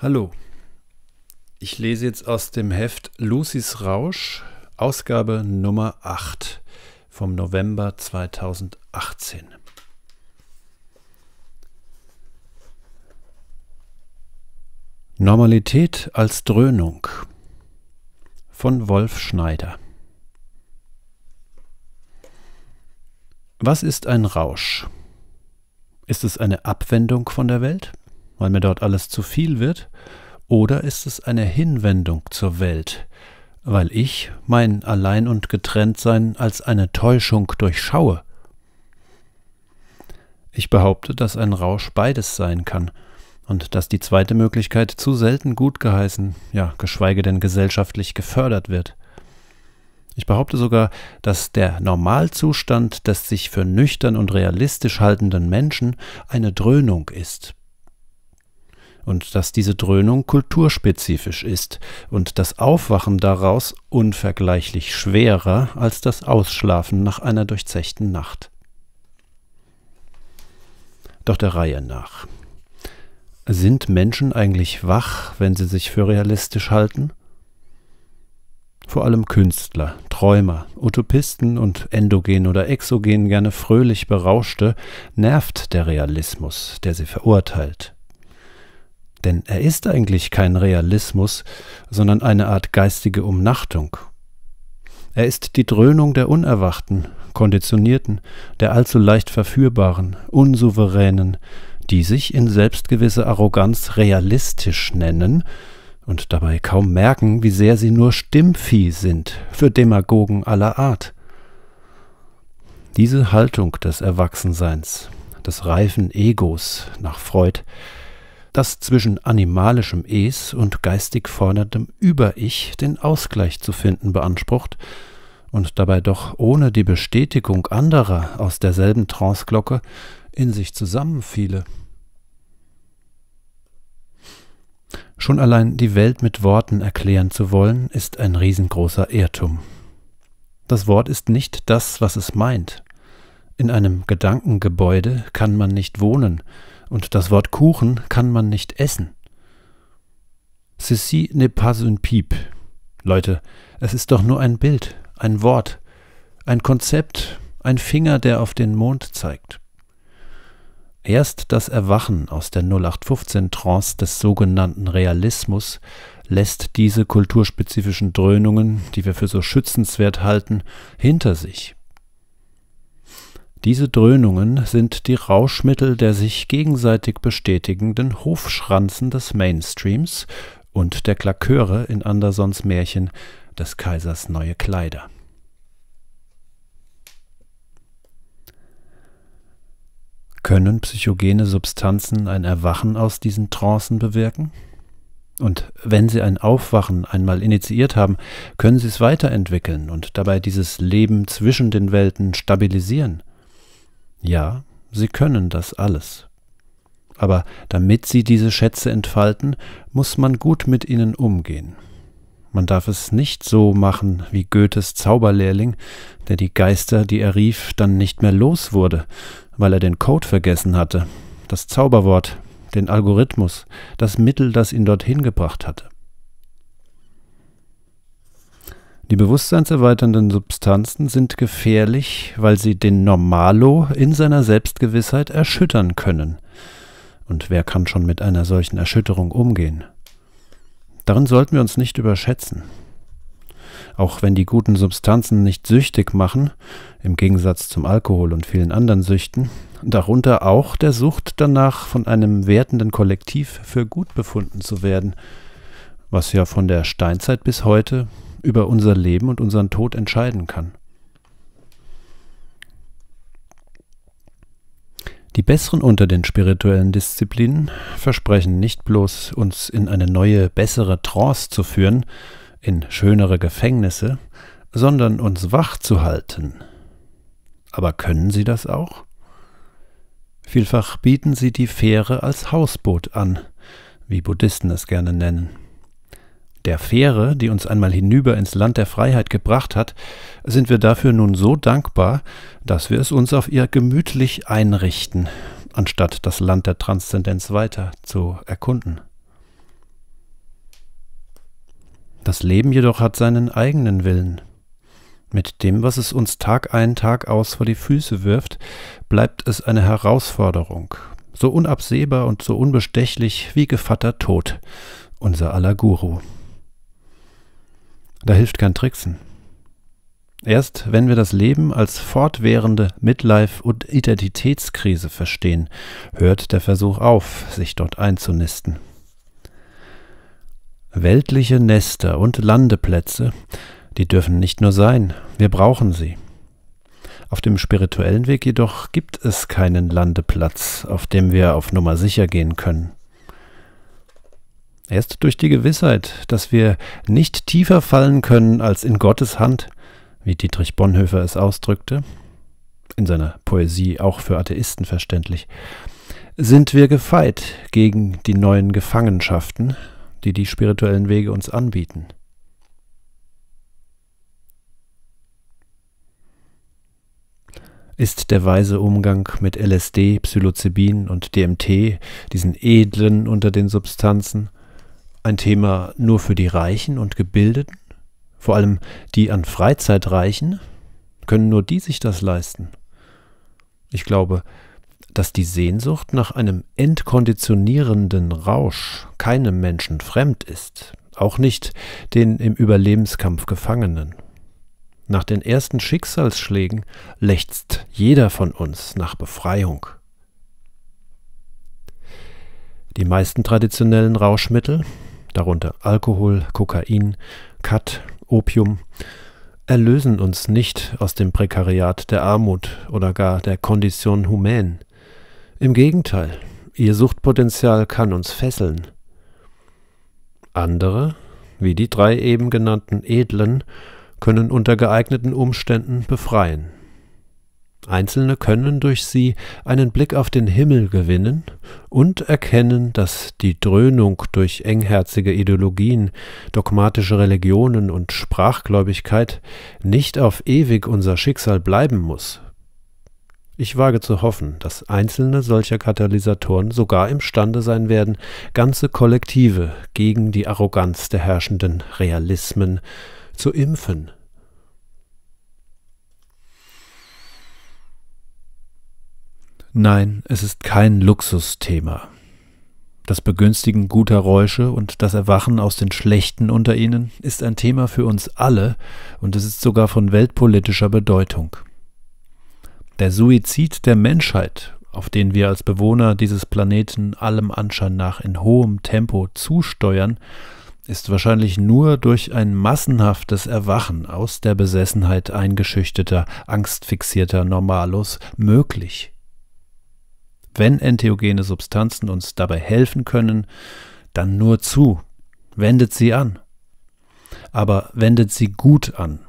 Hallo. Ich lese jetzt aus dem Heft Lucy's Rausch, Ausgabe Nummer 8 vom November 2018. Normalität als Dröhnung von Wolf Schneider. Was ist ein Rausch? Ist es eine Abwendung von der Welt? weil mir dort alles zu viel wird, oder ist es eine Hinwendung zur Welt, weil ich mein Allein und Getrenntsein als eine Täuschung durchschaue? Ich behaupte, dass ein Rausch beides sein kann und dass die zweite Möglichkeit zu selten gut geheißen, ja, geschweige denn gesellschaftlich gefördert wird. Ich behaupte sogar, dass der Normalzustand des sich für nüchtern und realistisch haltenden Menschen eine Dröhnung ist, und dass diese Dröhnung kulturspezifisch ist und das Aufwachen daraus unvergleichlich schwerer als das Ausschlafen nach einer durchzechten Nacht. Doch der Reihe nach. Sind Menschen eigentlich wach, wenn sie sich für realistisch halten? Vor allem Künstler, Träumer, Utopisten und endogen oder exogen gerne fröhlich berauschte, nervt der Realismus, der sie verurteilt. Denn er ist eigentlich kein Realismus, sondern eine Art geistige Umnachtung. Er ist die Dröhnung der Unerwachten, Konditionierten, der allzu leicht Verführbaren, Unsouveränen, die sich in selbstgewisser Arroganz realistisch nennen und dabei kaum merken, wie sehr sie nur Stimmvieh sind für Demagogen aller Art. Diese Haltung des Erwachsenseins, des reifen Egos nach Freud, das zwischen animalischem Es und geistig forderndem Über-Ich den Ausgleich zu finden beansprucht und dabei doch ohne die Bestätigung anderer aus derselben Tranceglocke in sich zusammenfiele. Schon allein die Welt mit Worten erklären zu wollen, ist ein riesengroßer Irrtum. Das Wort ist nicht das, was es meint. In einem Gedankengebäude kann man nicht wohnen, und das Wort Kuchen kann man nicht essen. Ceci n'est pas une pipe. Leute, es ist doch nur ein Bild, ein Wort, ein Konzept, ein Finger, der auf den Mond zeigt. Erst das Erwachen aus der 0815-Trance des sogenannten Realismus lässt diese kulturspezifischen Dröhnungen, die wir für so schützenswert halten, hinter sich diese Dröhnungen sind die Rauschmittel der sich gegenseitig bestätigenden Hofschranzen des Mainstreams und der Klaköre in Andersons Märchen des Kaisers neue Kleider. Können psychogene Substanzen ein Erwachen aus diesen Trancen bewirken? Und wenn Sie ein Aufwachen einmal initiiert haben, können Sie es weiterentwickeln und dabei dieses Leben zwischen den Welten stabilisieren. Ja, sie können das alles. Aber damit sie diese Schätze entfalten, muss man gut mit ihnen umgehen. Man darf es nicht so machen wie Goethes Zauberlehrling, der die Geister, die er rief, dann nicht mehr los wurde, weil er den Code vergessen hatte, das Zauberwort, den Algorithmus, das Mittel, das ihn dorthin gebracht hatte. Die bewusstseinserweiternden Substanzen sind gefährlich, weil sie den Normalo in seiner Selbstgewissheit erschüttern können. Und wer kann schon mit einer solchen Erschütterung umgehen? Darin sollten wir uns nicht überschätzen. Auch wenn die guten Substanzen nicht süchtig machen, im Gegensatz zum Alkohol und vielen anderen Süchten, darunter auch der Sucht danach, von einem wertenden Kollektiv für gut befunden zu werden, was ja von der Steinzeit bis heute über unser Leben und unseren Tod entscheiden kann. Die besseren unter den spirituellen Disziplinen versprechen nicht bloß, uns in eine neue, bessere Trance zu führen, in schönere Gefängnisse, sondern uns wach zu halten. Aber können sie das auch? Vielfach bieten sie die Fähre als Hausboot an, wie Buddhisten es gerne nennen der Fähre, die uns einmal hinüber ins Land der Freiheit gebracht hat, sind wir dafür nun so dankbar, dass wir es uns auf ihr gemütlich einrichten, anstatt das Land der Transzendenz weiter zu erkunden. Das Leben jedoch hat seinen eigenen Willen. Mit dem, was es uns Tag ein, Tag aus vor die Füße wirft, bleibt es eine Herausforderung, so unabsehbar und so unbestechlich wie Gevatter Tod, unser aller Guru. Da hilft kein Tricksen. Erst wenn wir das Leben als fortwährende Midlife- und Identitätskrise verstehen, hört der Versuch auf, sich dort einzunisten. Weltliche Nester und Landeplätze, die dürfen nicht nur sein, wir brauchen sie. Auf dem spirituellen Weg jedoch gibt es keinen Landeplatz, auf dem wir auf Nummer sicher gehen können. Erst durch die Gewissheit, dass wir nicht tiefer fallen können als in Gottes Hand, wie Dietrich Bonhoeffer es ausdrückte, in seiner Poesie auch für Atheisten verständlich, sind wir gefeit gegen die neuen Gefangenschaften, die die spirituellen Wege uns anbieten. Ist der weise Umgang mit LSD, Psilocybin und DMT, diesen edlen unter den Substanzen, ein Thema nur für die Reichen und Gebildeten? Vor allem die an Freizeit reichen? Können nur die sich das leisten? Ich glaube, dass die Sehnsucht nach einem entkonditionierenden Rausch keinem Menschen fremd ist, auch nicht den im Überlebenskampf Gefangenen. Nach den ersten Schicksalsschlägen lechzt jeder von uns nach Befreiung. Die meisten traditionellen Rauschmittel, darunter Alkohol, Kokain, Cut, Opium, erlösen uns nicht aus dem Prekariat der Armut oder gar der Kondition humaine. Im Gegenteil, ihr Suchtpotenzial kann uns fesseln. Andere, wie die drei eben genannten Edlen, können unter geeigneten Umständen befreien. Einzelne können durch sie einen Blick auf den Himmel gewinnen und erkennen, dass die Dröhnung durch engherzige Ideologien, dogmatische Religionen und Sprachgläubigkeit nicht auf ewig unser Schicksal bleiben muss. Ich wage zu hoffen, dass einzelne solcher Katalysatoren sogar imstande sein werden, ganze Kollektive gegen die Arroganz der herrschenden Realismen zu impfen. Nein, es ist kein Luxusthema. Das Begünstigen guter Räusche und das Erwachen aus den Schlechten unter ihnen ist ein Thema für uns alle und es ist sogar von weltpolitischer Bedeutung. Der Suizid der Menschheit, auf den wir als Bewohner dieses Planeten allem Anschein nach in hohem Tempo zusteuern, ist wahrscheinlich nur durch ein massenhaftes Erwachen aus der Besessenheit eingeschüchterter, angstfixierter Normalos möglich. Wenn entheogene Substanzen uns dabei helfen können, dann nur zu, wendet sie an. Aber wendet sie gut an.